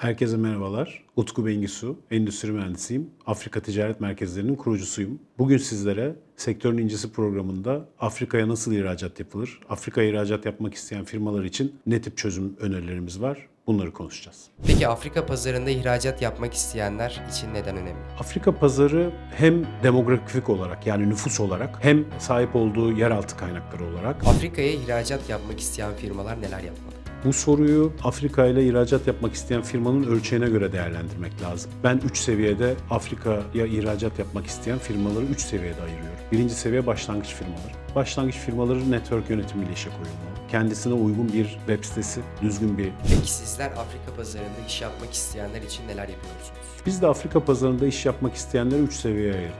Herkese merhabalar. Utku Bengisu, endüstri mühendisiyim. Afrika Ticaret Merkezleri'nin kurucusuyum. Bugün sizlere Sektörün incisi programında Afrika'ya nasıl ihracat yapılır? Afrika'ya ihracat yapmak isteyen firmalar için ne tip çözüm önerilerimiz var? Bunları konuşacağız. Peki Afrika pazarında ihracat yapmak isteyenler için neden önemli? Afrika pazarı hem demografik olarak yani nüfus olarak hem sahip olduğu yeraltı kaynakları olarak Afrika'ya ihracat yapmak isteyen firmalar neler yapmalı? Bu soruyu Afrika ile ihracat yapmak isteyen firmanın ölçeğine göre değerlendirmek lazım. Ben 3 seviyede Afrika'ya ihracat yapmak isteyen firmaları 3 seviyede ayırıyorum. Birinci seviye başlangıç firmaları. Başlangıç firmaları network yönetimiyle işe koyulmalı. Kendisine uygun bir web sitesi, düzgün bir... Peki sizler Afrika pazarında iş yapmak isteyenler için neler yapıyorsunuz? Biz de Afrika pazarında iş yapmak isteyenleri 3 seviyeye ayırdık.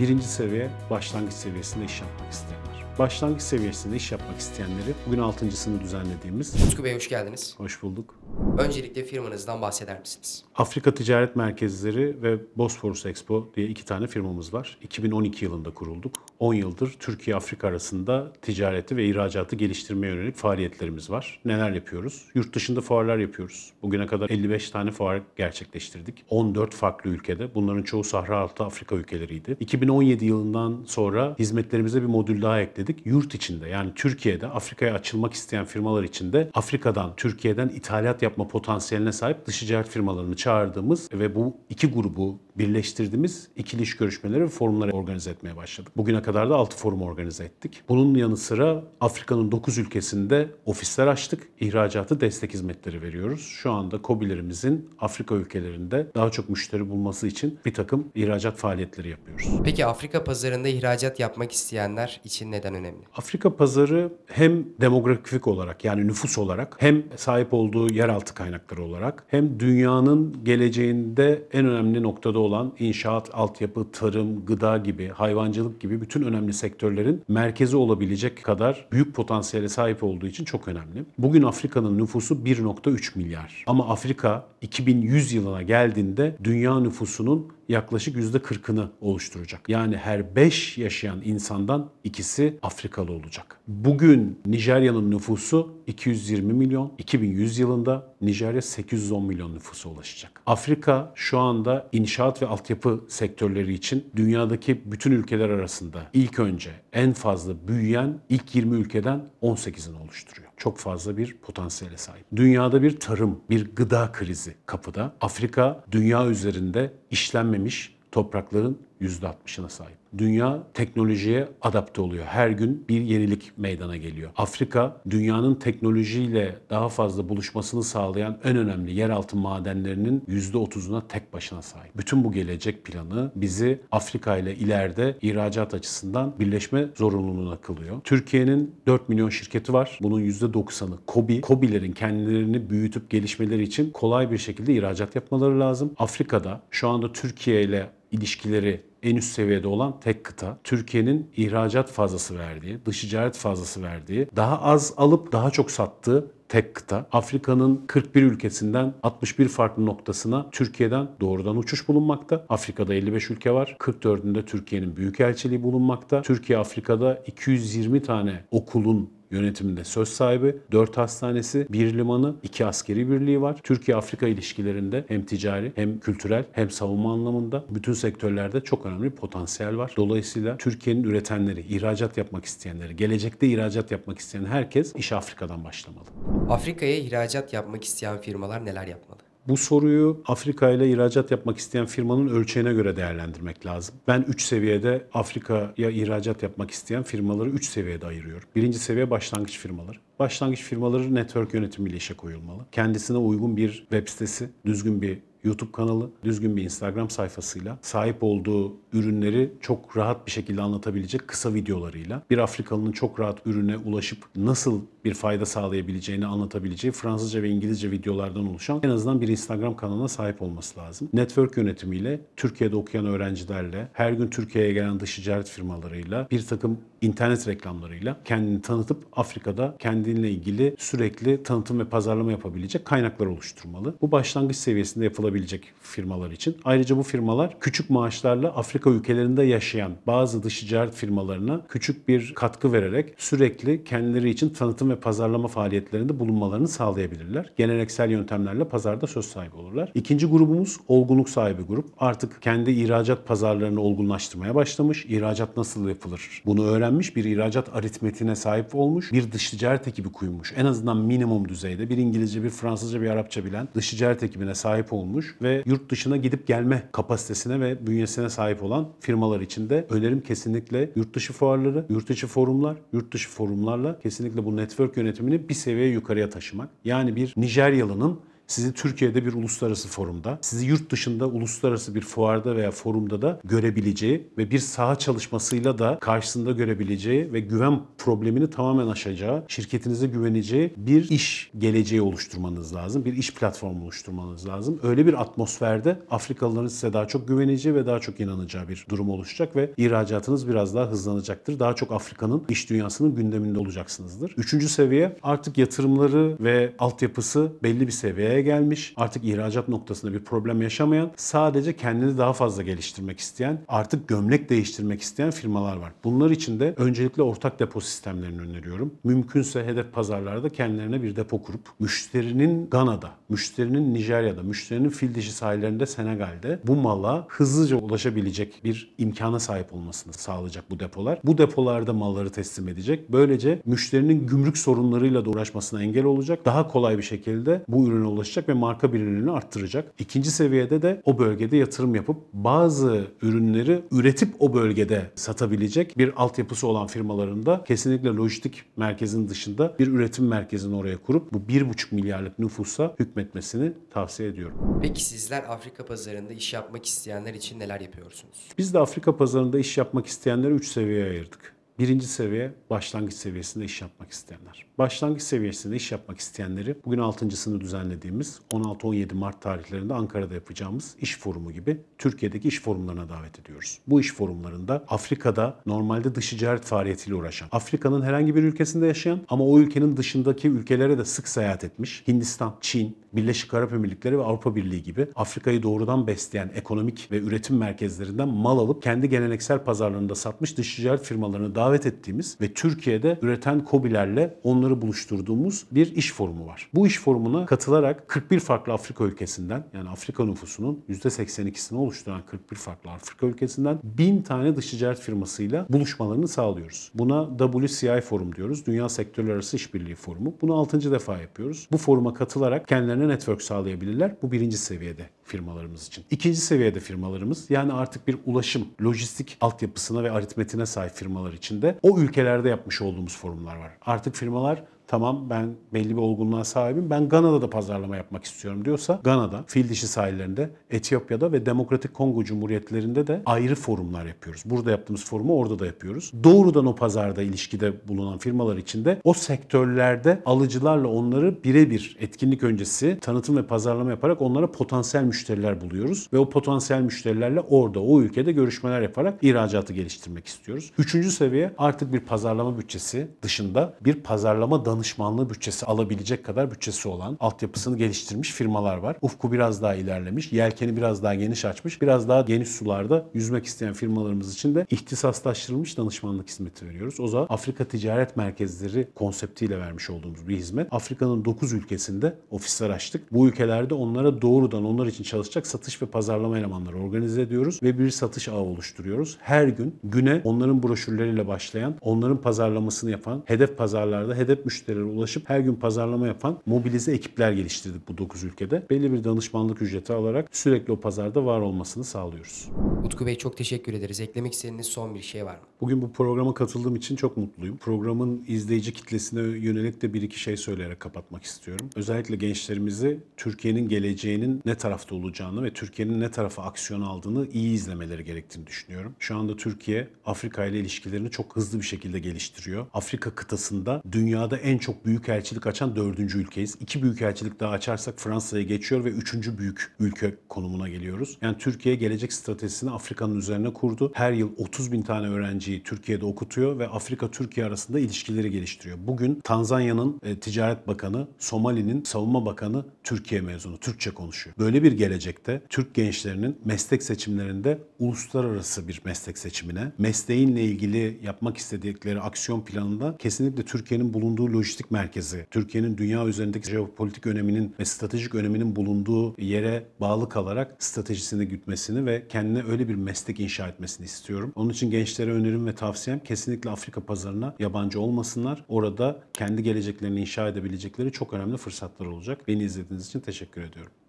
Birinci seviye başlangıç seviyesinde iş yapmak isteyen başlangıç seviyesinde iş yapmak isteyenleri bugün altıncısını düzenlediğimiz... Utku Bey hoş geldiniz. Hoş bulduk. Öncelikle firmanızdan bahseder misiniz? Afrika Ticaret Merkezleri ve Bosphorus Expo diye iki tane firmamız var. 2012 yılında kurulduk. 10 yıldır Türkiye-Afrika arasında ticareti ve ihracatı geliştirmeye yönelik faaliyetlerimiz var. Neler yapıyoruz? Yurt dışında fuarlar yapıyoruz. Bugüne kadar 55 tane fuar gerçekleştirdik. 14 farklı ülkede. Bunların çoğu Sahra Altı Afrika ülkeleriydi. 2017 yılından sonra hizmetlerimize bir modül daha ekledik dedik. Yurt içinde yani Türkiye'de Afrika'ya açılmak isteyen firmalar içinde Afrika'dan, Türkiye'den ithalat yapma potansiyeline sahip dış ticaret firmalarını çağırdığımız ve bu iki grubu birleştirdiğimiz ikili iş görüşmeleri ve forumları organize etmeye başladık. Bugüne kadar da 6 forum organize ettik. Bunun yanı sıra Afrika'nın 9 ülkesinde ofisler açtık. İhracatı destek hizmetleri veriyoruz. Şu anda Kobilerimizin Afrika ülkelerinde daha çok müşteri bulması için bir takım ihracat faaliyetleri yapıyoruz. Peki Afrika pazarında ihracat yapmak isteyenler için neden gerçekten önemli. Afrika pazarı hem demografik olarak yani nüfus olarak hem sahip olduğu yeraltı kaynakları olarak hem dünyanın geleceğinde en önemli noktada olan inşaat, altyapı, tarım, gıda gibi, hayvancılık gibi bütün önemli sektörlerin merkezi olabilecek kadar büyük potansiyele sahip olduğu için çok önemli. Bugün Afrika'nın nüfusu 1.3 milyar. Ama Afrika 2100 yılına geldiğinde dünya nüfusunun yaklaşık %40'ını oluşturacak. Yani her 5 yaşayan insandan ikisi Afrikalı olacak. Bugün Nijerya'nın nüfusu 220 milyon. 2100 yılında Nijerya 810 milyon nüfusa ulaşacak. Afrika şu anda inşaat ve altyapı sektörleri için dünyadaki bütün ülkeler arasında ilk önce en fazla büyüyen ilk 20 ülkeden 18'ini oluşturuyor çok fazla bir potansiyele sahip. Dünyada bir tarım, bir gıda krizi kapıda. Afrika dünya üzerinde işlenmemiş toprakların %60'ına sahip. Dünya teknolojiye adapte oluyor. Her gün bir yenilik meydana geliyor. Afrika dünyanın teknolojiyle daha fazla buluşmasını sağlayan en önemli yeraltı madenlerinin %30'una tek başına sahip. Bütün bu gelecek planı bizi Afrika ile ileride ihracat açısından birleşme zorunluluğuna kılıyor. Türkiye'nin 4 milyon şirketi var. Bunun %90'ı kobi kobilerin kendilerini büyütüp gelişmeleri için kolay bir şekilde ihracat yapmaları lazım. Afrika'da şu anda Türkiye ile ilişkileri en üst seviyede olan tek kıta. Türkiye'nin ihracat fazlası verdiği, dış ticaret fazlası verdiği, daha az alıp daha çok sattığı tek kıta. Afrika'nın 41 ülkesinden 61 farklı noktasına Türkiye'den doğrudan uçuş bulunmakta. Afrika'da 55 ülke var. 44'ünde Türkiye'nin büyükelçiliği bulunmakta. Türkiye Afrika'da 220 tane okulun yönetiminde söz sahibi. 4 hastanesi, 1 limanı, 2 askeri birliği var. Türkiye-Afrika ilişkilerinde hem ticari hem kültürel hem savunma anlamında bütün sektörlerde çok önemli potansiyel var. Dolayısıyla Türkiye'nin üretenleri, ihracat yapmak isteyenleri, gelecekte ihracat yapmak isteyen herkes iş Afrika'dan başlamalı. Afrika'ya ihracat yapmak isteyen firmalar neler yapmalı? Bu soruyu Afrika ile ihracat yapmak isteyen firmanın ölçeğine göre değerlendirmek lazım. Ben 3 seviyede Afrika'ya ihracat yapmak isteyen firmaları 3 seviyede ayırıyorum. Birinci seviye başlangıç firmaları. Başlangıç firmaları network yönetimiyle işe koyulmalı. Kendisine uygun bir web sitesi, düzgün bir YouTube kanalı, düzgün bir Instagram sayfasıyla, sahip olduğu ürünleri çok rahat bir şekilde anlatabilecek kısa videolarıyla, bir Afrikalının çok rahat ürüne ulaşıp nasıl bir fayda sağlayabileceğini anlatabileceği Fransızca ve İngilizce videolardan oluşan en azından bir Instagram kanalına sahip olması lazım. Network yönetimiyle, Türkiye'de okuyan öğrencilerle, her gün Türkiye'ye gelen dış ticaret firmalarıyla, bir takım internet reklamlarıyla kendini tanıtıp Afrika'da kendinle ilgili sürekli tanıtım ve pazarlama yapabilecek kaynaklar oluşturmalı. Bu başlangıç seviyesinde yapılabilir olabilecek firmalar için. Ayrıca bu firmalar küçük maaşlarla Afrika ülkelerinde yaşayan bazı dış ticaret firmalarına küçük bir katkı vererek sürekli kendileri için tanıtım ve pazarlama faaliyetlerinde bulunmalarını sağlayabilirler. Geleneksel yöntemlerle pazarda söz sahibi olurlar. İkinci grubumuz olgunluk sahibi grup. Artık kendi ihracat pazarlarını olgunlaştırmaya başlamış. İhracat nasıl yapılır? Bunu öğrenmiş, bir ihracat aritmetiğine sahip olmuş, bir dış ticaret ekibi kuymuş. En azından minimum düzeyde bir İngilizce, bir Fransızca, bir Arapça bilen dış ticaret ekibine sahip olmuş olmuş ve yurt dışına gidip gelme kapasitesine ve bünyesine sahip olan firmalar için de önerim kesinlikle yurt dışı fuarları, yurt dışı forumlar, yurt dışı forumlarla kesinlikle bu network yönetimini bir seviye yukarıya taşımak. Yani bir Nijeryalı'nın sizi Türkiye'de bir uluslararası forumda, sizi yurt dışında uluslararası bir fuarda veya forumda da görebileceği ve bir saha çalışmasıyla da karşısında görebileceği ve güven problemini tamamen aşacağı, şirketinize güveneceği bir iş geleceği oluşturmanız lazım. Bir iş platformu oluşturmanız lazım. Öyle bir atmosferde Afrikalıların size daha çok güveneceği ve daha çok inanacağı bir durum oluşacak ve ihracatınız biraz daha hızlanacaktır. Daha çok Afrika'nın iş dünyasının gündeminde olacaksınızdır. Üçüncü seviye artık yatırımları ve altyapısı belli bir seviyeye gelmiş, artık ihracat noktasında bir problem yaşamayan, sadece kendini daha fazla geliştirmek isteyen, artık gömlek değiştirmek isteyen firmalar var. Bunlar için de öncelikle ortak depo sistemlerini öneriyorum. Mümkünse hedef pazarlarda kendilerine bir depo kurup müşterinin Gana'da, müşterinin Nijerya'da, müşterinin fil dişi sahillerinde Senegal'de bu mala hızlıca ulaşabilecek bir imkana sahip olmasını sağlayacak bu depolar. Bu depolarda malları teslim edecek. Böylece müşterinin gümrük sorunlarıyla da uğraşmasına engel olacak. Daha kolay bir şekilde bu ürüne ulaşacak oluşacak ve marka bilinirliğini arttıracak. İkinci seviyede de o bölgede yatırım yapıp bazı ürünleri üretip o bölgede satabilecek bir altyapısı olan firmalarında kesinlikle lojistik merkezin dışında bir üretim merkezini oraya kurup bu 1,5 milyarlık nüfusa hükmetmesini tavsiye ediyorum. Peki sizler Afrika pazarında iş yapmak isteyenler için neler yapıyorsunuz? Biz de Afrika pazarında iş yapmak isteyenleri 3 seviyeye ayırdık birinci seviye başlangıç seviyesinde iş yapmak isteyenler. Başlangıç seviyesinde iş yapmak isteyenleri bugün 6.sını düzenlediğimiz 16-17 Mart tarihlerinde Ankara'da yapacağımız iş forumu gibi Türkiye'deki iş forumlarına davet ediyoruz. Bu iş forumlarında Afrika'da normalde dış ticaret faaliyetiyle uğraşan, Afrika'nın herhangi bir ülkesinde yaşayan ama o ülkenin dışındaki ülkelere de sık seyahat etmiş Hindistan, Çin, Birleşik Arap Emirlikleri ve Avrupa Birliği gibi Afrika'yı doğrudan besleyen ekonomik ve üretim merkezlerinden mal alıp kendi geleneksel pazarlarında satmış dış ticaret firmalarını davet ettiğimiz ve Türkiye'de üreten COBİ'lerle onları buluşturduğumuz bir iş forumu var. Bu iş forumuna katılarak 41 farklı Afrika ülkesinden yani Afrika nüfusunun %82'sini oluşturan 41 farklı Afrika ülkesinden 1000 tane dış ticaret firmasıyla buluşmalarını sağlıyoruz. Buna WCI forum diyoruz. Dünya Sektörler Arası İşbirliği Forumu. Bunu 6. defa yapıyoruz. Bu foruma katılarak kendilerine kendilerine network sağlayabilirler. Bu birinci seviyede firmalarımız için. İkinci seviyede firmalarımız yani artık bir ulaşım, lojistik altyapısına ve aritmetine sahip firmalar için de o ülkelerde yapmış olduğumuz forumlar var. Artık firmalar tamam ben belli bir olgunluğa sahibim ben Gana'da da pazarlama yapmak istiyorum diyorsa Gana'da, fil dişi sahillerinde, Etiyopya'da ve Demokratik Kongo Cumhuriyetlerinde de ayrı forumlar yapıyoruz. Burada yaptığımız forumu orada da yapıyoruz. Doğrudan o pazarda ilişkide bulunan firmalar içinde o sektörlerde alıcılarla onları birebir etkinlik öncesi tanıtım ve pazarlama yaparak onlara potansiyel müşteriler buluyoruz ve o potansiyel müşterilerle orada o ülkede görüşmeler yaparak ihracatı geliştirmek istiyoruz. Üçüncü seviye artık bir pazarlama bütçesi dışında bir pazarlama danışmanlığı danışmanlığı bütçesi alabilecek kadar bütçesi olan, altyapısını geliştirmiş firmalar var. Ufku biraz daha ilerlemiş, yelkeni biraz daha geniş açmış, biraz daha geniş sularda yüzmek isteyen firmalarımız için de ihtisaslaştırılmış danışmanlık hizmeti veriyoruz. O zaman Afrika Ticaret Merkezleri konseptiyle vermiş olduğumuz bir hizmet. Afrika'nın 9 ülkesinde ofisler açtık. Bu ülkelerde onlara doğrudan onlar için çalışacak satış ve pazarlama elemanları organize ediyoruz ve bir satış ağı oluşturuyoruz. Her gün güne onların broşürleriyle başlayan, onların pazarlamasını yapan, hedef pazarlarda hedef müşteri kitlelere ulaşıp her gün pazarlama yapan mobilize ekipler geliştirdik bu 9 ülkede. Belli bir danışmanlık ücreti alarak sürekli o pazarda var olmasını sağlıyoruz. Utku Bey çok teşekkür ederiz. Eklemek istediğiniz son bir şey var mı? Bugün bu programa katıldığım için çok mutluyum. Programın izleyici kitlesine yönelik de bir iki şey söyleyerek kapatmak istiyorum. Özellikle gençlerimizi Türkiye'nin geleceğinin ne tarafta olacağını ve Türkiye'nin ne tarafa aksiyon aldığını iyi izlemeleri gerektiğini düşünüyorum. Şu anda Türkiye Afrika ile ilişkilerini çok hızlı bir şekilde geliştiriyor. Afrika kıtasında dünyada en en çok büyük elçilik açan dördüncü ülkeyiz. İki büyük elçilik daha açarsak Fransa'ya geçiyor ve üçüncü büyük ülke konumuna geliyoruz. Yani Türkiye gelecek stratejisini Afrika'nın üzerine kurdu. Her yıl 30 bin tane öğrenciyi Türkiye'de okutuyor ve Afrika-Türkiye arasında ilişkileri geliştiriyor. Bugün Tanzanya'nın e, Ticaret Bakanı, Somali'nin Savunma Bakanı Türkiye mezunu, Türkçe konuşuyor. Böyle bir gelecekte Türk gençlerinin meslek seçimlerinde uluslararası bir meslek seçimine, mesleğinle ilgili yapmak istedikleri aksiyon planında kesinlikle Türkiye'nin bulunduğu lojistik merkezi, Türkiye'nin dünya üzerindeki jeopolitik öneminin ve stratejik öneminin bulunduğu yere bağlı kalarak stratejisini gütmesini ve kendine öyle bir meslek inşa etmesini istiyorum. Onun için gençlere önerim ve tavsiyem kesinlikle Afrika pazarına yabancı olmasınlar. Orada kendi geleceklerini inşa edebilecekleri çok önemli fırsatlar olacak. Beni izlediğiniz için teşekkür ediyorum.